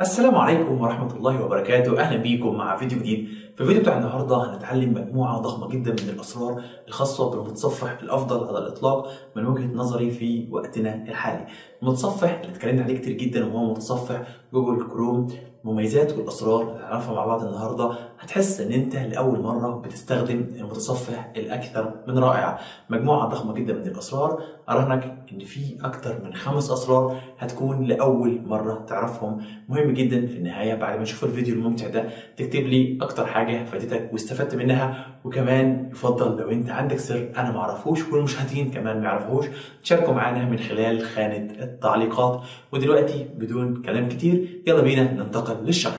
السلام عليكم ورحمة الله وبركاته أهلا بيكم مع فيديو جديد في الفيديو بتاع النهاردة هنتعلم مجموعة ضخمة جدا من الأسرار الخاصة بالمتصفح الأفضل على الإطلاق من وجهة نظري في وقتنا الحالي المتصفح اللي اتكلمنا عليه كتير جدا وهو متصفح جوجل كروم المميزات والاسرار اللي هنعرفها مع بعض النهارده هتحس ان انت لاول مره بتستخدم المتصفح الاكثر من رائع مجموعه ضخمه جدا من الاسرار اراهنك ان في اكتر من خمس اسرار هتكون لاول مره تعرفهم مهم جدا في النهايه بعد ما تشوف الفيديو الممتع ده تكتب لي اكتر حاجه فادتك واستفدت منها وكمان يفضل لو انت عندك سر انا ما اعرفوش والمشاهدين كمان ما يعرفوش تشاركوا معانا من خلال خانه التعليقات ودلوقتي بدون كلام كتير يلا بينا ننتقل للشرح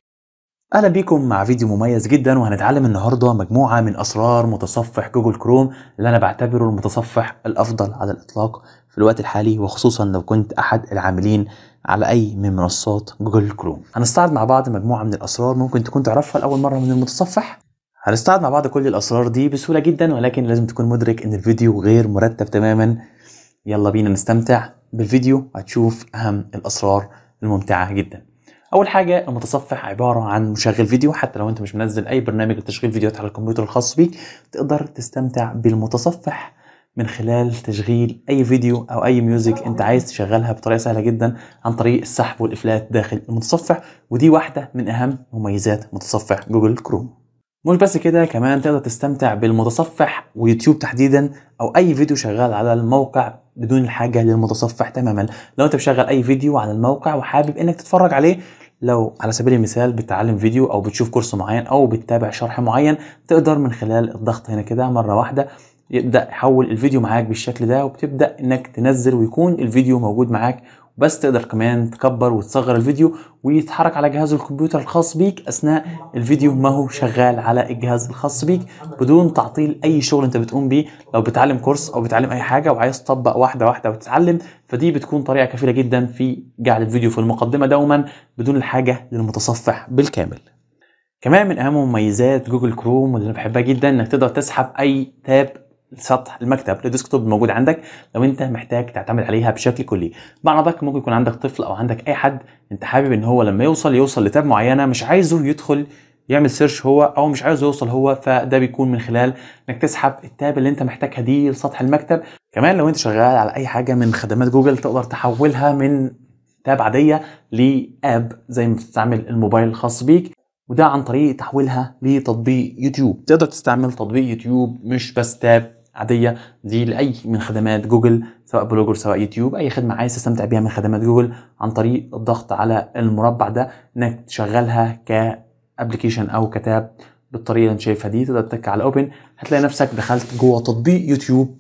اهلا بيكم مع فيديو مميز جدا وهنتعلم النهارده مجموعه من اسرار متصفح جوجل كروم اللي انا بعتبره المتصفح الافضل على الاطلاق في الوقت الحالي وخصوصا لو كنت احد العاملين على اي من منصات جوجل كروم هنستعرض مع بعض مجموعه من الاسرار ممكن تكون تعرفها لاول مره من المتصفح هنستعرض مع بعض كل الاسرار دي بسهوله جدا ولكن لازم تكون مدرك ان الفيديو غير مرتب تماما يلا بينا نستمتع بالفيديو هتشوف اهم الاسرار الممتعه جدا اول حاجه المتصفح عباره عن مشغل فيديو حتى لو انت مش منزل اي برنامج لتشغيل فيديوهات على الكمبيوتر الخاص بيك تقدر تستمتع بالمتصفح من خلال تشغيل اي فيديو او اي ميوزك انت عايز تشغلها بطريقه سهله جدا عن طريق السحب والافلات داخل المتصفح ودي واحده من اهم مميزات متصفح جوجل كروم مش بس كده كمان تقدر تستمتع بالمتصفح ويوتيوب تحديدا او اي فيديو شغال على الموقع بدون الحاجه للمتصفح تماما لو انت مشغل اي فيديو على الموقع وحابب انك تتفرج عليه لو على سبيل المثال بتتعلم فيديو او بتشوف كورس معين او بتتابع شرح معين تقدر من خلال الضغط هنا كده مره واحده يبدا يحول الفيديو معاك بالشكل ده وبتبدا انك تنزل ويكون الفيديو موجود معاك بس تقدر كمان تكبر وتصغر الفيديو ويتحرك على جهاز الكمبيوتر الخاص بيك اثناء الفيديو ما هو شغال على الجهاز الخاص بيك بدون تعطيل اي شغل انت بتقوم بيه لو بتعلم كورس او بتعلم اي حاجه وعايز تطبق واحده واحده وتتعلم فدي بتكون طريقه كفيله جدا في جعل الفيديو في المقدمه دوما بدون الحاجه للمتصفح بالكامل كمان من اهم مميزات جوجل كروم واللي انا بحبها جدا انك تقدر تسحب اي تاب سطح المكتب للديسكتوب الموجود عندك لو انت محتاج تعتمد عليها بشكل كلي بعضك ممكن يكون عندك طفل او عندك اي حد انت حابب ان هو لما يوصل يوصل لتاب معينه مش عايزه يدخل يعمل سيرش هو او مش عايزه يوصل هو فده بيكون من خلال انك تسحب التاب اللي انت محتاجها دي لسطح المكتب كمان لو انت شغال على اي حاجه من خدمات جوجل تقدر تحولها من تاب عاديه لاب زي ما بتستعمل الموبايل الخاص بيك وده عن طريق تحويلها لتطبيق يوتيوب تقدر تستعمل تطبيق يوتيوب مش بس تاب عاديه دي لاي من خدمات جوجل سواء بلوجر سواء يوتيوب اي خدمه عايز تستمتع بيها من خدمات جوجل عن طريق الضغط على المربع ده انك تشغلها كابلكيشن او كتاب بالطريقه اللي انت شايفها دي تقدر تتك على اوبن هتلاقي نفسك دخلت جوه تطبيق يوتيوب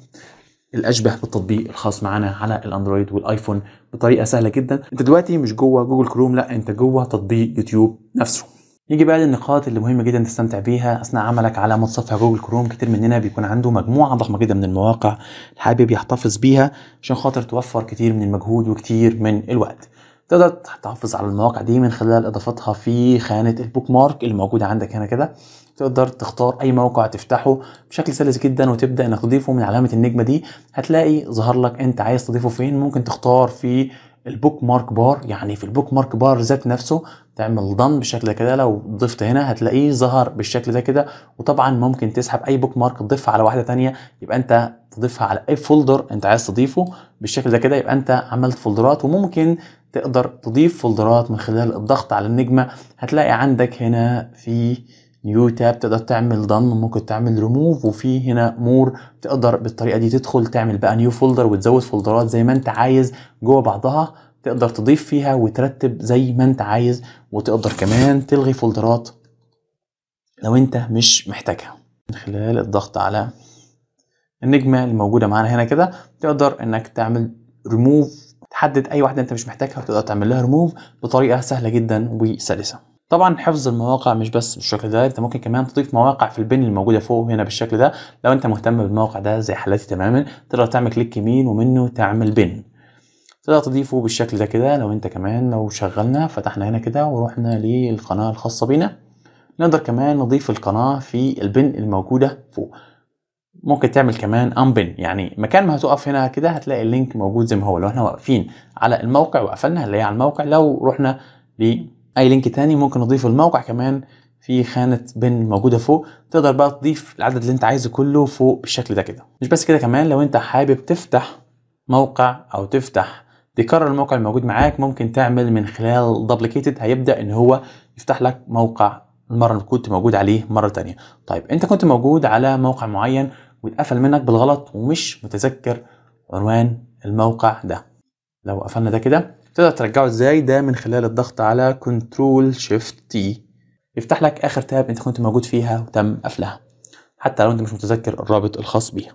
الاشبه بالتطبيق الخاص معانا على الاندرويد والايفون بطريقه سهله جدا انت دلوقتي مش جوه جوجل كروم لا انت جوه تطبيق يوتيوب نفسه نيجي بقى للنقاط اللي مهمه جدا تستمتع بيها اثناء عملك على متصفح جوجل كروم كتير مننا بيكون عنده مجموعه ضخمه جدا من المواقع حابب يحتفظ بيها عشان خاطر توفر كتير من المجهود وكتير من الوقت تقدر تحافظ على المواقع دي من خلال اضافتها في خانه البوك مارك اللي موجوده عندك هنا كده تقدر تختار اي موقع تفتحه بشكل سلس جدا وتبدا انك تضيفه من علامه النجمه دي هتلاقي ظهر لك انت عايز تضيفه فين ممكن تختار في البوك مارك بار يعني في البوك مارك بار ذات نفسه تعمل ضم بالشكل ده كده لو ضفت هنا هتلاقيه ظهر بالشكل ده كده وطبعا ممكن تسحب اي بوك مارك تضيفها على واحده ثانيه يبقى انت تضيفها على اي فولدر انت عايز تضيفه بالشكل ده كده يبقى انت عملت فولدرات وممكن تقدر تضيف فولدرات من خلال الضغط على النجمه هتلاقي عندك هنا في نيو تاب تقدر تعمل دن ممكن تعمل ريموف وفي هنا مور تقدر بالطريقه دي تدخل تعمل بقى نيو فولدر وتزود فولدرات زي ما انت عايز جوه بعضها تقدر تضيف فيها وترتب زي ما انت عايز وتقدر كمان تلغي فولدرات لو انت مش محتاجها من خلال الضغط على النجمه الموجوده معانا هنا كده تقدر انك تعمل ريموف تحدد اي واحده انت مش محتاجها وتقدر تعمل لها ريموف بطريقه سهله جدا وسلسه طبعا حفظ المواقع مش بس بالشكل ده انت ممكن كمان تضيف مواقع في البن الموجوده فوق هنا بالشكل ده لو انت مهتم بالموقع ده زي حالاتي تماما تقدر تعمل كليك يمين ومنه تعمل بن تقدر تضيفه بالشكل ده كده لو انت كمان لو شغلنا فتحنا هنا كده ورحنا للقناه الخاصه بينا نقدر كمان نضيف القناه في البن الموجوده فوق ممكن تعمل كمان انبن يعني مكان ما هتقف هنا كده هتلاقي اللينك موجود زي ما هو لو احنا واقفين على الموقع وقفلنا هنلاقيه على الموقع لو رحنا ل اي لينك تاني ممكن نضيف الموقع كمان في خانة بن موجودة فوق تقدر بقى تضيف العدد اللي انت عايزه كله فوق بالشكل ده كده مش بس كده كمان لو انت حابب تفتح موقع او تفتح تكرر الموقع الموجود معاك ممكن تعمل من خلال دوبليكيتد هيبدأ ان هو يفتح لك موقع المرة اللي كنت موجود عليه مرة تانية طيب انت كنت موجود على موقع معين واتقفل منك بالغلط ومش متذكر عنوان الموقع ده لو قفلنا ده كده تقدر ترجعه ازاي ده من خلال الضغط على كنترول شيفت تي يفتح لك اخر تاب انت كنت موجود فيها وتم قفلها حتى لو انت مش متذكر الرابط الخاص بيها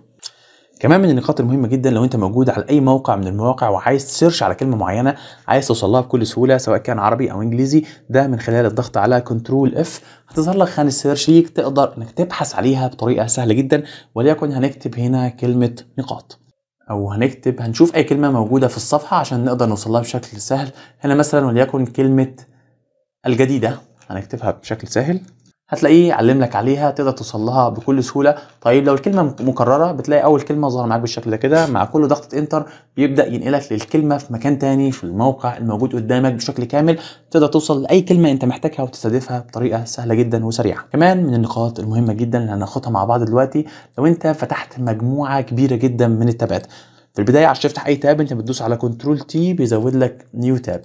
كمان من النقاط المهمه جدا لو انت موجود على اي موقع من المواقع وعايز تسيرش على كلمه معينه عايز توصل لها بكل سهوله سواء كان عربي او انجليزي ده من خلال الضغط على كنترول اف هتظهر لك خانه سيرش ليك تقدر انك تبحث عليها بطريقه سهله جدا وليكن هنكتب هنا كلمه نقاط او هنكتب هنشوف اي كلمه موجوده في الصفحه عشان نقدر نوصلها بشكل سهل هنا مثلا وليكن كلمه الجديده هنكتبها بشكل سهل هتلاقيه علم لك عليها تقدر توصل لها بكل سهوله طيب لو الكلمه مكرره بتلاقي اول كلمه ظهر معاك بالشكل ده كده مع كل ضغطه انتر بيبدا ينقلك للكلمه في مكان تاني في الموقع الموجود قدامك بشكل كامل تقدر توصل لاي كلمه انت محتاجها وتستهدفها بطريقه سهله جدا وسريعه كمان من النقاط المهمه جدا اللي هناخدها مع بعض دلوقتي لو انت فتحت مجموعه كبيره جدا من التابات في البدايه عشان تفتح اي تاب انت بتدوس على كنترول تي بيزود لك نيو تاب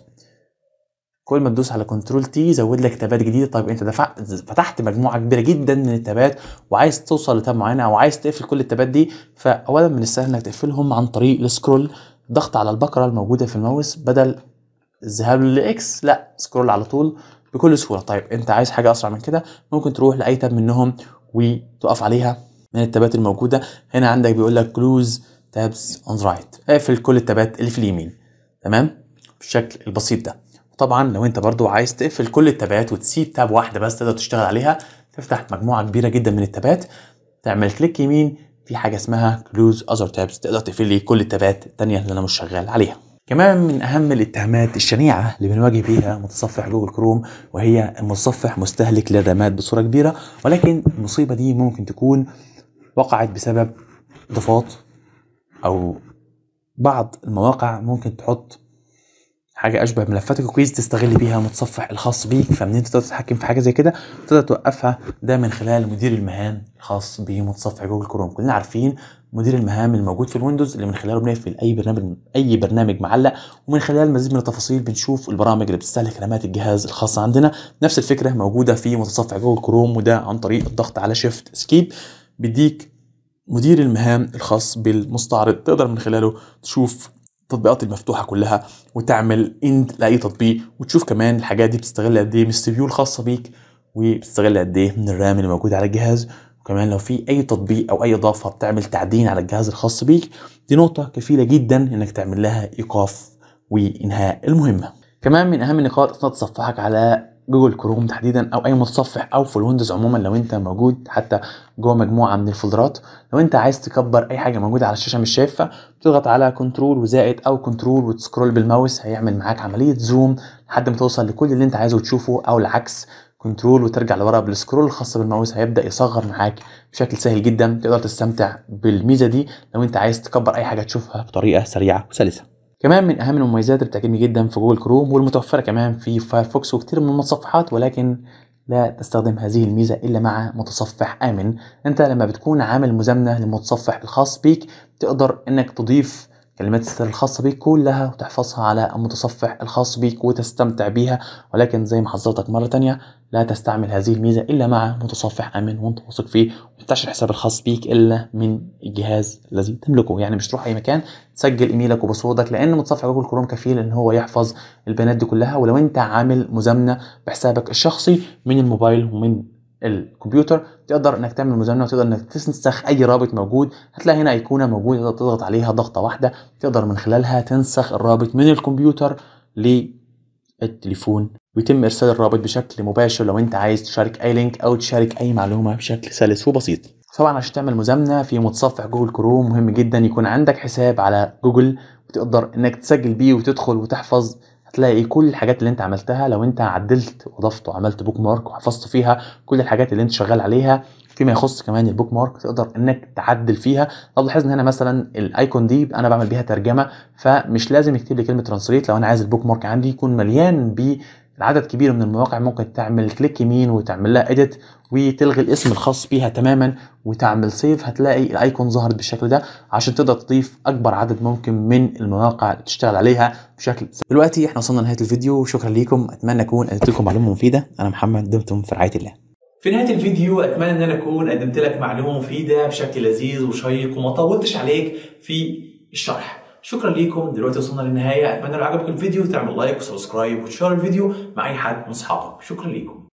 كل ما تدوس على كنترول تي يزود لك تابات جديده طيب انت دفعت فتحت مجموعه كبيره جدا من التابات وعايز توصل لتاب معينه او عايز تقفل كل التابات دي فاولا من السهل انك تقفلهم عن طريق السكرول ضغط على البكره الموجوده في الماوس بدل الذهاب للاكس لا سكرول على طول بكل سهوله طيب انت عايز حاجه اسرع من كده ممكن تروح لاي تاب منهم وتقف عليها من التابات الموجوده هنا عندك بيقول لك كلوز تابس اون رايت اقفل كل التابات اللي في اليمين تمام بالشكل البسيط ده طبعا لو انت برضو عايز تقفل كل التابات وتسيب تاب واحده بس تقدر تشتغل عليها تفتح مجموعه كبيره جدا من التابات تعمل كليك يمين في حاجه اسمها كلوز اذر تابس تقدر تقفل لي كل التابات الثانيه اللي انا مش شغال عليها كمان من اهم الاتهامات الشنيعه اللي بنواجه بيها متصفح جوجل كروم وهي المتصفح مستهلك للرامات بصوره كبيره ولكن المصيبه دي ممكن تكون وقعت بسبب اضافات او بعض المواقع ممكن تحط حاجه اشبه ملفاتك الكويز تستغل بيها متصفح الخاص بيك فمن انت تقدر تتحكم في حاجه زي كده تقدر توقفها ده من خلال مدير المهام الخاص بمتصفح جوجل كروم كلنا عارفين مدير المهام الموجود في الويندوز اللي من خلاله بنقفل اي برنامج اي برنامج معلق ومن خلال مزيد من التفاصيل بنشوف البرامج اللي بتستهلك رامات الجهاز الخاصه عندنا نفس الفكره موجوده في متصفح جوجل كروم وده عن طريق الضغط على شيفت اسكيب بيديك مدير المهام الخاص بالمستعرض تقدر من خلاله تشوف التطبيقات المفتوحه كلها وتعمل اند لاي تطبيق وتشوف كمان الحاجات دي بتستغل قد ايه من السي بي الخاصه بيك وبتستغل قد ايه من الرام اللي موجود على الجهاز وكمان لو في اي تطبيق او اي اضافه بتعمل تعدين على الجهاز الخاص بيك دي نقطه كفيله جدا انك تعمل لها ايقاف وانهاء المهمه كمان من اهم النقاط اثناء تصفحك على جوجل كروم تحديدا او اي متصفح او في الويندوز عموما لو انت موجود حتى جوه مجموعه من الفولدرات لو انت عايز تكبر اي حاجه موجوده على الشاشه مش شايفها بتضغط على كنترول وزائد او كنترول وتسكرول بالماوس هيعمل معاك عمليه زوم لحد ما توصل لكل اللي انت عايزه تشوفه او العكس كنترول وترجع لورا بالسكرول الخاص بالماوس هيبدا يصغر معاك بشكل سهل جدا تقدر تستمتع بالميزه دي لو انت عايز تكبر اي حاجه تشوفها بطريقه سريعه وسلسه كمان من اهم المميزات اللي بتعجبني جدا في جوجل كروم والمتوفره كمان في فايرفوكس وكتير من المتصفحات ولكن لا تستخدم هذه الميزة إلا مع متصفح آمن أنت لما بتكون عامل مزامنة للمتصفح الخاص بيك تقدر أنك تضيف كلمات السر الخاصة بيك كلها وتحفظها على المتصفح الخاص بيك وتستمتع بيها ولكن زي ما حذرتك مرة تانية لا تستعمل هذه الميزة إلا مع متصفح آمن وأنت واثق فيه ومتفتحش الحساب الخاص بيك إلا من الجهاز الذي تملكه يعني مش تروح أي مكان تسجل إيميلك وباسوردك لأن متصفح جوجل كروم كفيل إن هو يحفظ البيانات دي كلها ولو أنت عامل مزامنة بحسابك الشخصي من الموبايل ومن الكمبيوتر تقدر انك تعمل مزامنه وتقدر انك تنسخ اي رابط موجود هتلاقي هنا ايقونه موجوده تقدر تضغط عليها ضغطه واحده تقدر من خلالها تنسخ الرابط من الكمبيوتر للتليفون ويتم ارسال الرابط بشكل مباشر لو انت عايز تشارك اي لينك او تشارك اي معلومه بشكل سلس وبسيط طبعا عشان تعمل مزامنه في متصفح جوجل كروم مهم جدا يكون عندك حساب على جوجل وتقدر انك تسجل بيه وتدخل وتحفظ هتلاقي كل الحاجات اللي انت عملتها لو انت عدلت وضفت وعملت بوك مارك وحفظت فيها كل الحاجات اللي انت شغال عليها فيما يخص كمان البوك مارك تقدر انك تعدل فيها لو لاحظنا هنا مثلا الايكون دي انا بعمل بيها ترجمه فمش لازم يكتب لي كلمه ترانسليت لو انا عايز البوك مارك عندي يكون مليان ب العدد كبير من المواقع ممكن تعمل كليك يمين وتعمل لها اديت وتلغي الاسم الخاص بيها تماما وتعمل سيف هتلاقي الايكون ظهرت بالشكل ده عشان تقدر تضيف اكبر عدد ممكن من المواقع اللي عليها بشكل سيف. دلوقتي احنا وصلنا لنهايه الفيديو شكرا ليكم اتمنى اكون قدمت لكم معلومه مفيده انا محمد دمتم في رعايه الله في نهايه الفيديو اتمنى ان انا اكون قدمت لك معلومه مفيده بشكل لذيذ وشيق وما طولتش عليك في الشرح شكرا ليكم دلوقتي وصلنا للنهايه اتمنى لو عجبك الفيديو تعمل لايك وسبسكرايب وتشارك الفيديو مع اي حد من اصحابك شكرا ليكم